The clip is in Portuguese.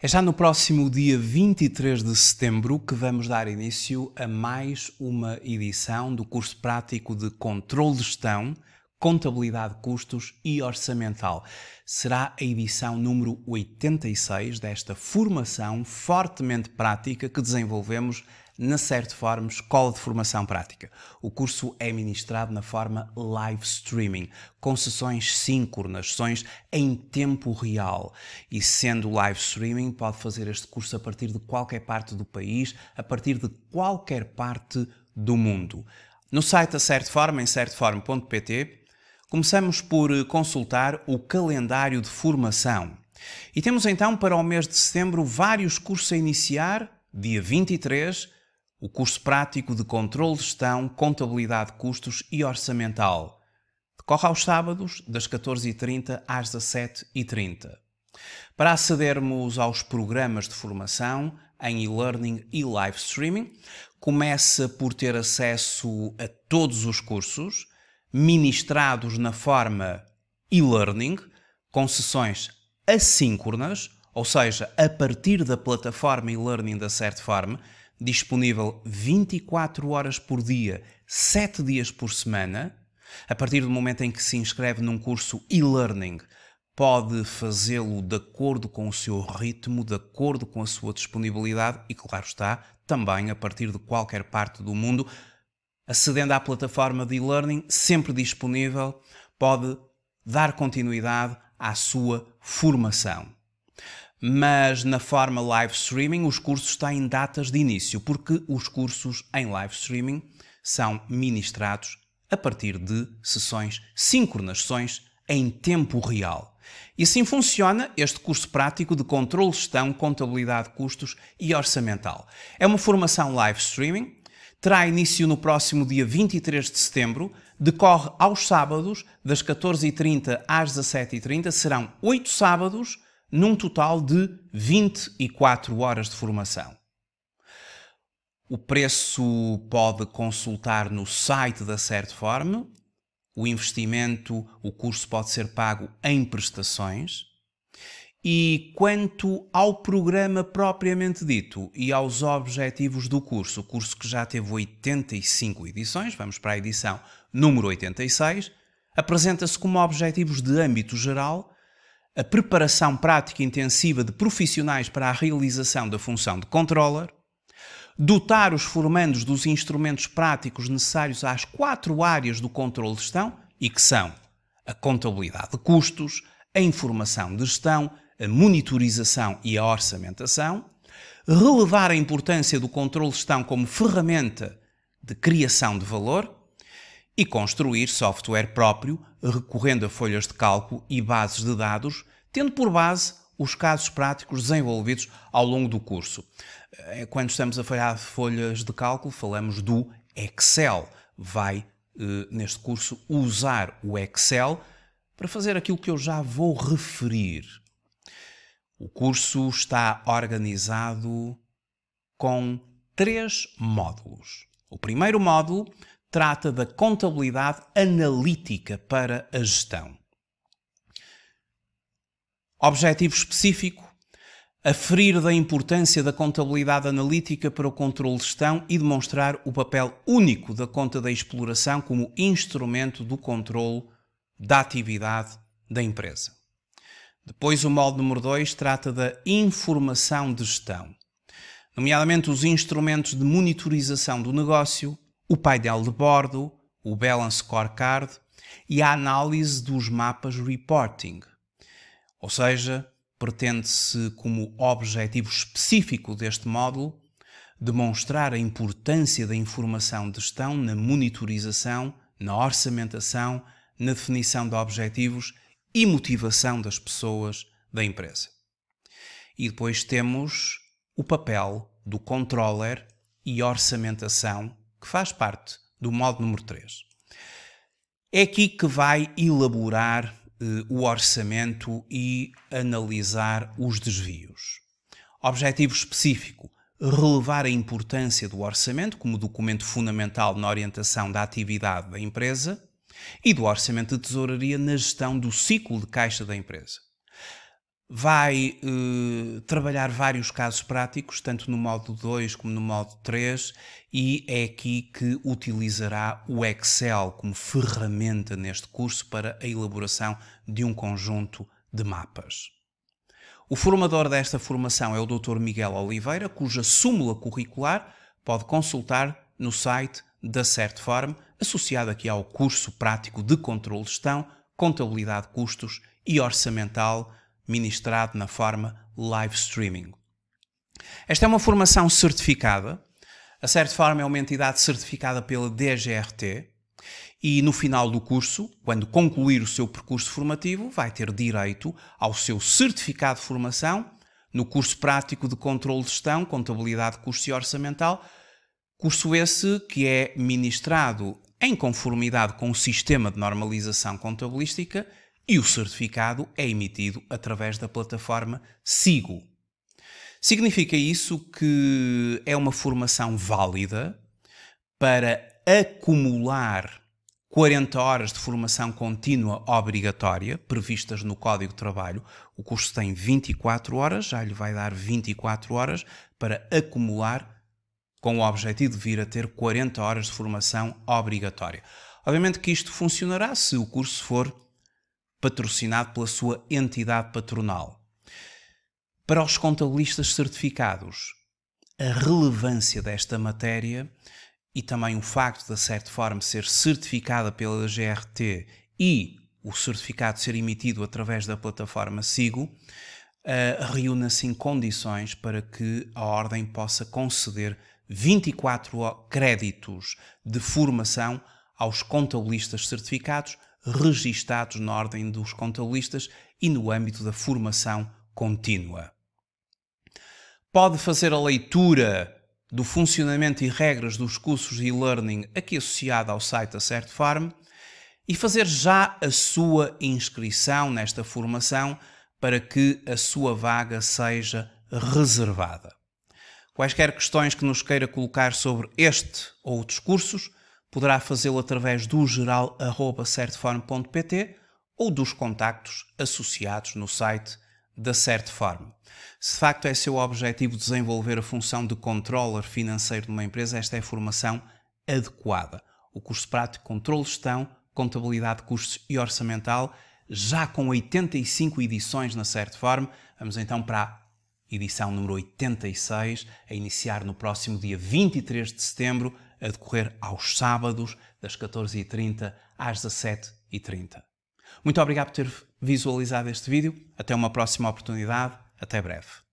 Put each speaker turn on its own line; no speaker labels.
É já no próximo dia 23 de setembro que vamos dar início a mais uma edição do curso prático de Controlo de Gestão, Contabilidade de Custos e Orçamental. Será a edição número 86 desta formação fortemente prática que desenvolvemos na Certo Form Escola de Formação Prática. O curso é ministrado na forma live streaming, com sessões síncronas, sessões em tempo real. E sendo live streaming, pode fazer este curso a partir de qualquer parte do país, a partir de qualquer parte do mundo. No site da Certform, em certform.pt, começamos por eh, consultar o calendário de formação. E temos então para o mês de setembro vários cursos a iniciar, dia 23 o curso prático de Controlo de Gestão, Contabilidade de Custos e Orçamental. Decorre aos sábados, das 14h30 às 17h30. Para acedermos aos programas de formação em e-learning e live streaming, começa por ter acesso a todos os cursos ministrados na forma e-learning, com sessões assíncronas, ou seja, a partir da plataforma e-learning da Certform, disponível 24 horas por dia, 7 dias por semana, a partir do momento em que se inscreve num curso e-learning, pode fazê-lo de acordo com o seu ritmo, de acordo com a sua disponibilidade e, claro está, também a partir de qualquer parte do mundo, acedendo à plataforma de e-learning sempre disponível, pode dar continuidade à sua formação mas na forma live streaming os cursos têm datas de início, porque os cursos em live streaming são ministrados a partir de sessões síncronas, sessões em tempo real. E assim funciona este curso prático de controle, gestão, contabilidade, custos e orçamental. É uma formação live streaming, terá início no próximo dia 23 de setembro, decorre aos sábados, das 14h30 às 17h30, serão 8 sábados num total de 24 horas de formação. O preço pode consultar no site da Certform. O investimento, o curso pode ser pago em prestações. E quanto ao programa propriamente dito e aos objetivos do curso, o curso que já teve 85 edições, vamos para a edição número 86, apresenta-se como objetivos de âmbito geral a preparação prática intensiva de profissionais para a realização da função de controller, dotar os formandos dos instrumentos práticos necessários às quatro áreas do controle de gestão e que são a contabilidade de custos, a informação de gestão, a monitorização e a orçamentação, relevar a importância do controle de gestão como ferramenta de criação de valor e construir software próprio recorrendo a folhas de cálculo e bases de dados, tendo por base os casos práticos desenvolvidos ao longo do curso. Eh, quando estamos a falar de folhas de cálculo, falamos do Excel. Vai, eh, neste curso, usar o Excel para fazer aquilo que eu já vou referir. O curso está organizado com três módulos. O primeiro módulo trata da contabilidade analítica para a gestão. Objetivo específico: aferir da importância da contabilidade analítica para o controle de gestão e demonstrar o papel único da conta da exploração como instrumento do controle da atividade da empresa. Depois, o módulo número 2 trata da informação de gestão, nomeadamente os instrumentos de monitorização do negócio, o painel de bordo, o Balance Scorecard e a análise dos mapas reporting. Ou seja, pretende-se como objetivo específico deste módulo demonstrar a importância da informação de gestão na monitorização, na orçamentação, na definição de objetivos e motivação das pessoas da empresa. E depois temos o papel do controller e orçamentação que faz parte do modo número 3. É aqui que vai elaborar eh, o orçamento e analisar os desvios. Objetivo específico: relevar a importância do orçamento como documento fundamental na orientação da atividade da empresa e do orçamento de tesouraria na gestão do ciclo de caixa da empresa vai eh, trabalhar vários casos práticos, tanto no modo 2 como no modo 3, e é aqui que utilizará o Excel como ferramenta neste curso para a elaboração de um conjunto de mapas. O formador desta formação é o Dr. Miguel Oliveira, cuja súmula curricular pode consultar no site da Certform, associado aqui ao curso prático de controle de gestão, contabilidade de custos e orçamental ministrado na forma live streaming. Esta é uma formação certificada. A certa forma é uma entidade certificada pela DGRT e no final do curso, quando concluir o seu percurso formativo, vai ter direito ao seu certificado de formação no curso prático de controle de gestão, contabilidade, custo e orçamental, curso esse que é ministrado em conformidade com o sistema de normalização contabilística e o certificado é emitido através da plataforma Sigo. Significa isso que é uma formação válida para acumular 40 horas de formação contínua obrigatória previstas no Código de Trabalho. O curso tem 24 horas, já lhe vai dar 24 horas para acumular com o objetivo de vir a ter 40 horas de formação obrigatória. Obviamente que isto funcionará se o curso for patrocinado pela sua entidade patronal. Para os contabilistas certificados, a relevância desta matéria e também o facto de, a certa forma, ser certificada pela GRT e o certificado ser emitido através da plataforma Sigo, uh, eh, reúne assim condições para que a Ordem possa conceder 24 créditos de formação aos contabilistas certificados registados na Ordem dos Contabilistas e no âmbito da formação contínua. Pode fazer a leitura do funcionamento e regras dos cursos de e-learning aqui associado ao site da CertFarm e fazer já a sua inscrição nesta formação para que a sua vaga seja reservada. Quaisquer questões que nos queira colocar sobre este ou outros cursos, Poderá fazê-lo através do geral.certeform.pt ou dos contactos associados no site da Certeform. Se de facto é seu objetivo desenvolver a função de controller financeiro de uma empresa, esta é a formação adequada. O curso prático Controle Gestão, Contabilidade, de Custos e Orçamental, já com 85 edições na Certeform. Vamos então para a edição número 86, a iniciar no próximo dia 23 de setembro, a decorrer aos sábados, das 14h30 às 17h30. Muito obrigado por ter visualizado este vídeo. Até uma próxima oportunidade. Até breve.